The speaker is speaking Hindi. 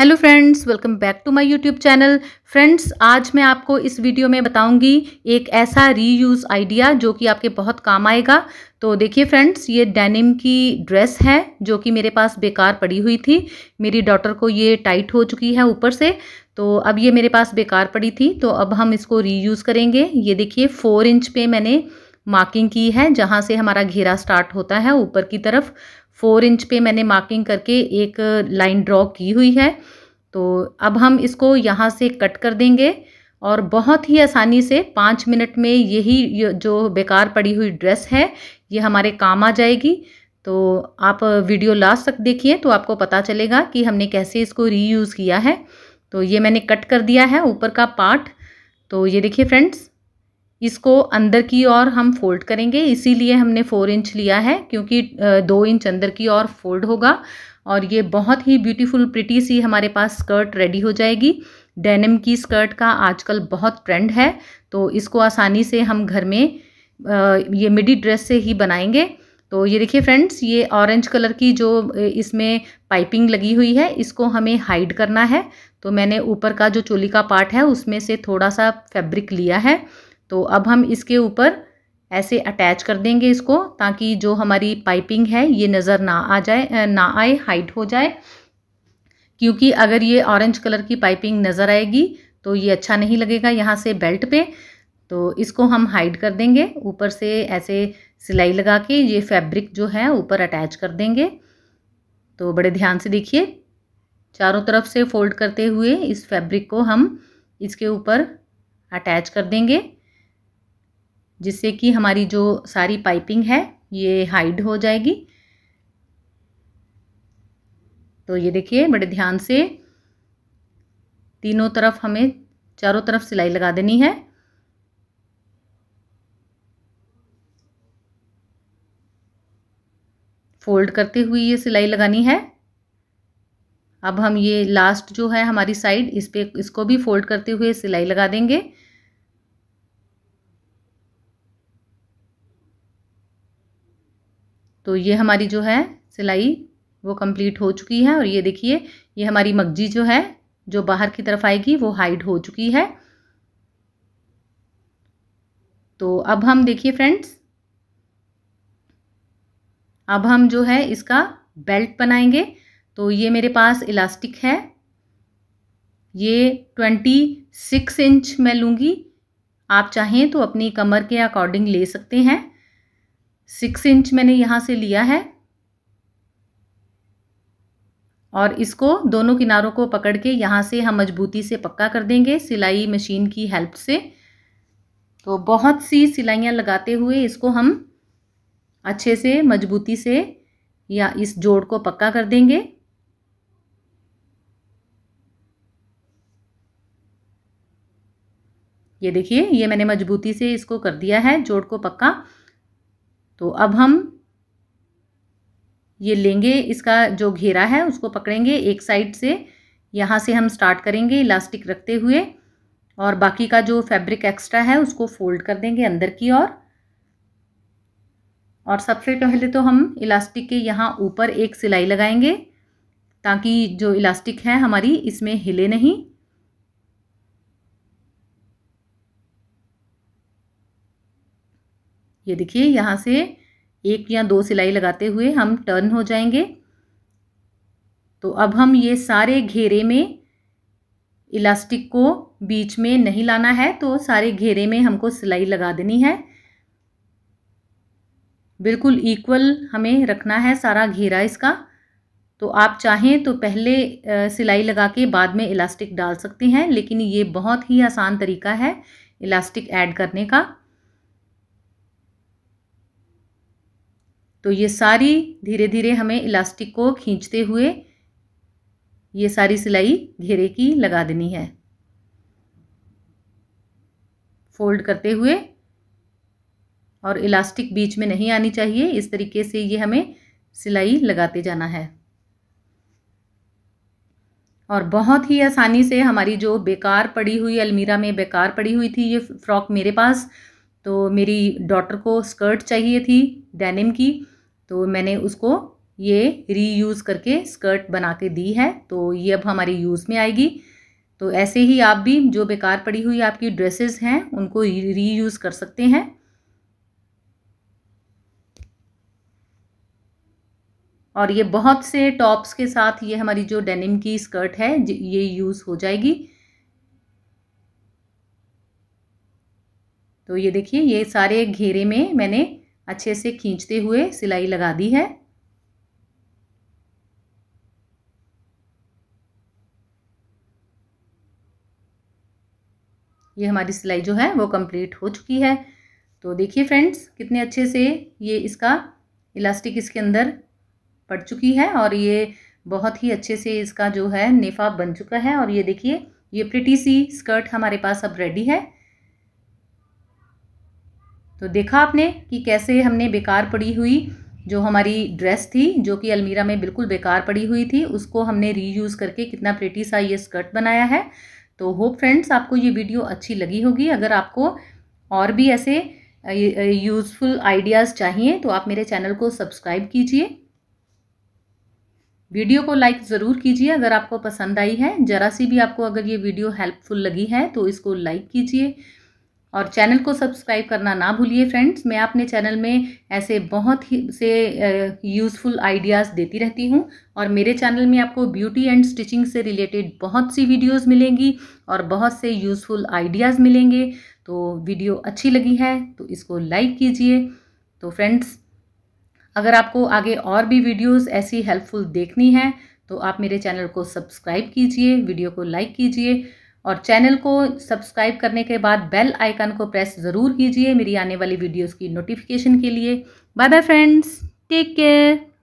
hello friends welcome back to my YouTube channel friends आज मैं आपको इस वीडियो में बताऊंगी एक ऐसा रीयूज़ आइडिया जो कि आपके बहुत काम आएगा तो देखिए फ्रेंड्स ये डेनिम की ड्रेस है जो कि मेरे पास बेकार पड़ी हुई थी मेरी डॉटर को ये टाइट हो चुकी है ऊपर से तो अब ये मेरे पास बेकार पड़ी थी तो अब हम इसको रीयूज़ करेंगे ये देखिए फ़ोर इंच पे मैंने मार्किंग की है जहाँ से हमारा घेरा स्टार्ट होता है ऊपर की तरफ फोर इंच पे मैंने मार्किंग करके एक लाइन ड्रॉ की हुई है तो अब हम इसको यहाँ से कट कर देंगे और बहुत ही आसानी से पाँच मिनट में यही जो बेकार पड़ी हुई ड्रेस है ये हमारे काम आ जाएगी तो आप वीडियो लास्ट तक देखिए तो आपको पता चलेगा कि हमने कैसे इसको रीयूज़ किया है तो ये मैंने कट कर दिया है ऊपर का पार्ट तो ये देखिए फ्रेंड्स इसको अंदर की ओर हम फोल्ड करेंगे इसीलिए हमने फोर इंच लिया है क्योंकि दो इंच अंदर की ओर फोल्ड होगा और ये बहुत ही ब्यूटीफुल प्रिटी सी हमारे पास स्कर्ट रेडी हो जाएगी डेनिम की स्कर्ट का आजकल बहुत ट्रेंड है तो इसको आसानी से हम घर में ये मिडी ड्रेस से ही बनाएंगे तो ये देखिए फ्रेंड्स ये ऑरेंज कलर की जो इसमें पाइपिंग लगी हुई है इसको हमें हाइड करना है तो मैंने ऊपर का जो चोली का पार्ट है उसमें से थोड़ा सा फैब्रिक लिया है तो अब हम इसके ऊपर ऐसे अटैच कर देंगे इसको ताकि जो हमारी पाइपिंग है ये नज़र ना आ जाए ना आए हाइड हो जाए क्योंकि अगर ये ऑरेंज कलर की पाइपिंग नज़र आएगी तो ये अच्छा नहीं लगेगा यहाँ से बेल्ट पे तो इसको हम हाइड कर देंगे ऊपर से ऐसे सिलाई लगा के ये फैब्रिक जो है ऊपर अटैच कर देंगे तो बड़े ध्यान से देखिए चारों तरफ से फोल्ड करते हुए इस फैब्रिक को हम इसके ऊपर अटैच कर देंगे जिससे कि हमारी जो सारी पाइपिंग है ये हाइड हो जाएगी तो ये देखिए बड़े ध्यान से तीनों तरफ हमें चारों तरफ सिलाई लगा देनी है फोल्ड करते हुए ये सिलाई लगानी है अब हम ये लास्ट जो है हमारी साइड इस पर इसको भी फोल्ड करते हुए सिलाई लगा देंगे तो ये हमारी जो है सिलाई वो कंप्लीट हो चुकी है और ये देखिए ये हमारी मगजी जो है जो बाहर की तरफ आएगी वो हाइड हो चुकी है तो अब हम देखिए फ्रेंड्स अब हम जो है इसका बेल्ट बनाएंगे तो ये मेरे पास इलास्टिक है ये ट्वेंटी सिक्स इंच मैं लूँगी आप चाहें तो अपनी कमर के अकॉर्डिंग ले सकते हैं सिक्स इंच मैंने यहाँ से लिया है और इसको दोनों किनारों को पकड़ के यहाँ से हम मजबूती से पक्का कर देंगे सिलाई मशीन की हेल्प से तो बहुत सी सिलाइयाँ लगाते हुए इसको हम अच्छे से मजबूती से या इस जोड़ को पक्का कर देंगे ये देखिए ये मैंने मजबूती से इसको कर दिया है जोड़ को पक्का तो अब हम ये लेंगे इसका जो घेरा है उसको पकड़ेंगे एक साइड से यहाँ से हम स्टार्ट करेंगे इलास्टिक रखते हुए और बाकी का जो फैब्रिक एक्स्ट्रा है उसको फोल्ड कर देंगे अंदर की ओर और, और सबसे पहले तो हम इलास्टिक के यहाँ ऊपर एक सिलाई लगाएंगे ताकि जो इलास्टिक है हमारी इसमें हिले नहीं ये देखिए यहाँ से एक या दो सिलाई लगाते हुए हम टर्न हो जाएंगे तो अब हम ये सारे घेरे में इलास्टिक को बीच में नहीं लाना है तो सारे घेरे में हमको सिलाई लगा देनी है बिल्कुल इक्वल हमें रखना है सारा घेरा इसका तो आप चाहें तो पहले सिलाई लगा के बाद में इलास्टिक डाल सकते हैं लेकिन ये बहुत ही आसान तरीका है इलास्टिक ऐड करने का तो ये सारी धीरे धीरे हमें इलास्टिक को खींचते हुए ये सारी सिलाई घेरे की लगा देनी है फोल्ड करते हुए और इलास्टिक बीच में नहीं आनी चाहिए इस तरीके से ये हमें सिलाई लगाते जाना है और बहुत ही आसानी से हमारी जो बेकार पड़ी हुई अलमीरा में बेकार पड़ी हुई थी ये फ्रॉक मेरे पास तो मेरी डॉटर को स्कर्ट चाहिए थी डेनिम की तो मैंने उसको ये रीयूज़ करके स्कर्ट बना के दी है तो ये अब हमारी यूज़ में आएगी तो ऐसे ही आप भी जो बेकार पड़ी हुई आपकी ड्रेसेस हैं उनको रीयूज़ कर सकते हैं और ये बहुत से टॉप्स के साथ ये हमारी जो डेनिम की स्कर्ट है ये यूज़ हो जाएगी तो ये देखिए ये सारे घेरे में मैंने अच्छे से खींचते हुए सिलाई लगा दी है ये हमारी सिलाई जो है वो कंप्लीट हो चुकी है तो देखिए फ्रेंड्स कितने अच्छे से ये इसका इलास्टिक इसके अंदर पड़ चुकी है और ये बहुत ही अच्छे से इसका जो है नेफा बन चुका है और ये देखिए ये प्रिटी सी स्कर्ट हमारे पास अब रेडी है तो देखा आपने कि कैसे हमने बेकार पड़ी हुई जो हमारी ड्रेस थी जो कि अलमीरा में बिल्कुल बेकार पड़ी हुई थी उसको हमने रीयूज़ करके कितना प्रेटी सा ये स्कर्ट बनाया है तो होप फ्रेंड्स आपको ये वीडियो अच्छी लगी होगी अगर आपको और भी ऐसे यूज़फुल आइडियाज़ चाहिए तो आप मेरे चैनल को सब्सक्राइब कीजिए वीडियो को लाइक ज़रूर कीजिए अगर आपको पसंद आई है ज़रा सी भी आपको अगर ये वीडियो हेल्पफुल लगी है तो इसको लाइक कीजिए और चैनल को सब्सक्राइब करना ना भूलिए फ्रेंड्स मैं अपने चैनल में ऐसे बहुत ही से यूज़फुल आइडियाज़ देती रहती हूँ और मेरे चैनल में आपको ब्यूटी एंड स्टिचिंग से रिलेटेड बहुत सी वीडियोस मिलेंगी और बहुत से यूज़फुल आइडियाज़ मिलेंगे तो वीडियो अच्छी लगी है तो इसको लाइक कीजिए तो फ्रेंड्स अगर आपको आगे और भी वीडियोज़ ऐसी हेल्पफुल देखनी है तो आप मेरे चैनल को सब्सक्राइब कीजिए वीडियो को लाइक कीजिए और चैनल को सब्सक्राइब करने के बाद बेल आइकन को प्रेस ज़रूर कीजिए मेरी आने वाली वीडियोस की नोटिफिकेशन के लिए bye bye friends take care